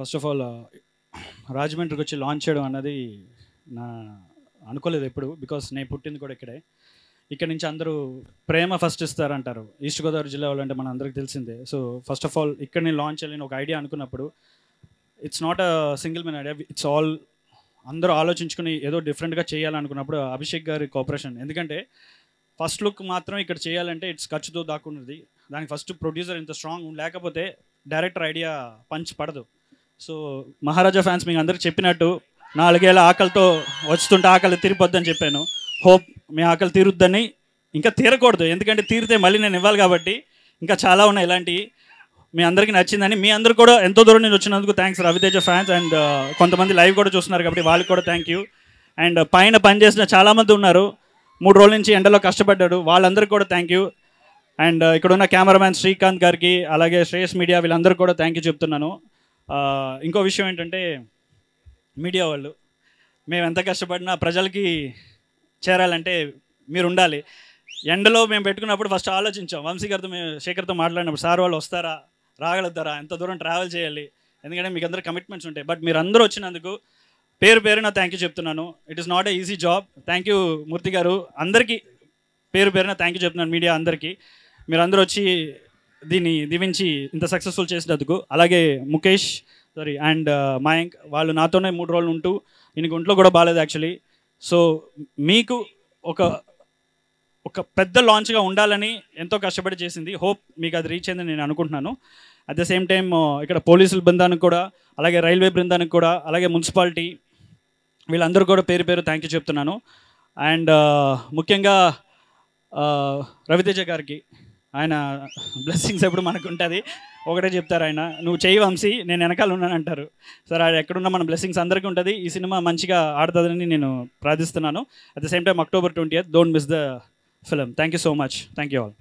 first of all రాజమండ్రికి వచ్చి launch చేయడం అన్నది నా అనుకోలేదు ఎప్పుడు బికాస్ నేను పుట్టింది కూడా ఇక్కడే ఇక్కడ నుంచి అందరూ ప్రేమ ఫస్ట్ ఇస్తారంటారు ఈస్ట్ గోదావరి జిల్లా వాళ్ళు అంటే మన అందరికి తెలిసిందే సో ఫస్ట్ ఆఫ్ ఆల్ ఇక్కడ నేను లాంచ్ చేయాలని ఒక ఐడియా అనుకున్నప్పుడు it's not a single men idea it's all అందరూ ఆలోచించుకుని ఏదో డిఫరెంట్గా చేయాలనుకున్నప్పుడు అభిషేక్ గారి కోఆపరేషన్ ఎందుకంటే ఫస్ట్ లుక్ మాత్రం ఇక్కడ చేయాలంటే ఇట్స్ ఖర్చుతో దాక్కున్నది దానికి ఫస్ట్ ప్రొడ్యూసర్ ఇంత స్ట్రాంగ్ లేకపోతే డైరెక్టర్ ఐడియా పంచ్ పడదు సో మహారాజా ఫ్యాన్స్ మీకు అందరికి చెప్పినట్టు నాలుగేళ్ళ ఆకలితో వస్తుంటే ఆకలి తీరిపోద్దని చెప్పాను హోప్ మీ ఆకలి తీరుద్దని ఇంకా తీరకూడదు ఎందుకంటే తీరితే మళ్ళీ నేను ఇవ్వాలి కాబట్టి ఇంకా చాలా ఉన్నాయి ఇలాంటివి మీ అందరికీ నచ్చిందని మీ అందరు కూడా ఎంతో దూరం నేను వచ్చినందుకు thanks Ravi Teja fans and uh, కొంతమంది లైవ్ కూడా చూస్తున్నారు కాబట్టి వాళ్ళకి కూడా థ్యాంక్ యూ అండ్ పైన పనిచేసిన చాలామంది ఉన్నారు మూడు రోజుల నుంచి ఎండలో కష్టపడ్డాడు వాళ్ళందరికీ కూడా థ్యాంక్ యూ అండ్ ఇక్కడ ఉన్న కెమెరామ్యాన్ శ్రీకాంత్ గారికి అలాగే శ్రేయస్ మీడియా వీళ్ళందరూ కూడా థ్యాంక్ యూ చెప్తున్నాను ఇంకో విషయం ఏంటంటే మీడియా వాళ్ళు మేము ఎంత కష్టపడినా ప్రజలకి చేరాలంటే మీరు ఉండాలి ఎండలో మేము పెట్టుకున్నప్పుడు ఫస్ట్ ఆలోచించాం వంశీ గారితో మేము శేఖర్తో మాట్లాడినప్పుడు సార్ వాళ్ళు వస్తారా రాగలుగుతారా ఎంత దూరం ట్రావెల్ చేయాలి ఎందుకంటే మీకు అందరూ కమిట్మెంట్స్ ఉంటాయి బట్ మీరు అందరూ వచ్చినందుకు పేరు పేరున థ్యాంక్ యూ చెప్తున్నాను it is not a easy job thank you Murthy garu అందరికీ పేరు పేరున థ్యాంక్ యూ చెప్తున్నాను మీడియా అందరికీ మీరు అందరూ వచ్చి దీన్ని దీవించి ఇంత సక్సెస్ఫుల్ చేసినందుకు అలాగే ముఖేష్ సారీ అండ్ మయాంక్ వాళ్ళు నాతోనే మూడు రోజులు ఉంటూ ఈయనకి ఒంట్లో కూడా బాగాలేదు యాక్చువల్లీ సో మీకు ఒక ఒక పెద్ద లాంచ్గా ఉండాలని ఎంతో కష్టపడి చేసింది హోప్ మీకు అది రీచ్ అయిందని నేను అనుకుంటున్నాను అట్ ద సేమ్ టైం ఇక్కడ పోలీసుల బృందానికి కూడా అలాగే రైల్వే బృందానికి కూడా అలాగే మున్సిపాలిటీ వీళ్ళందరూ కూడా పేరు పేరు థ్యాంక్ యూ చెప్తున్నాను అండ్ uh, ముఖ్యంగా uh, రవితేజ గారికి ఆయన బ్లెస్సింగ్స్ ఎప్పుడు మనకు ఉంటుంది ఒకటే చెప్తారు ఆయన నువ్వు చేయి వంశీ నేను వెనకాల ఉన్నాను అంటారు సార్ ఆయన ఎక్కడున్నా మన బ్లెస్సింగ్స్ అందరికీ ఉంటుంది ఈ సినిమా మంచిగా ఆడుతుందని నేను ప్రార్థిస్తున్నాను at the same time October twenty don't miss the film thank you so much thank you all